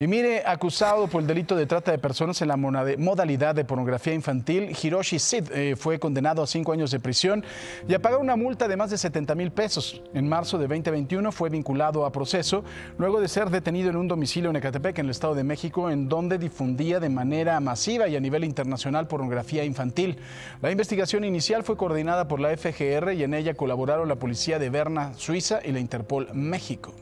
Y mire, acusado por el delito de trata de personas en la modalidad de pornografía infantil, Hiroshi Sid eh, fue condenado a cinco años de prisión y a pagar una multa de más de 70 mil pesos. En marzo de 2021 fue vinculado a proceso luego de ser detenido en un domicilio en Ecatepec, en el Estado de México, en donde difundía de manera masiva y a nivel internacional pornografía infantil. La investigación inicial fue coordinada por la FGR y en ella colaboraron la policía de Berna, Suiza, y la Interpol México.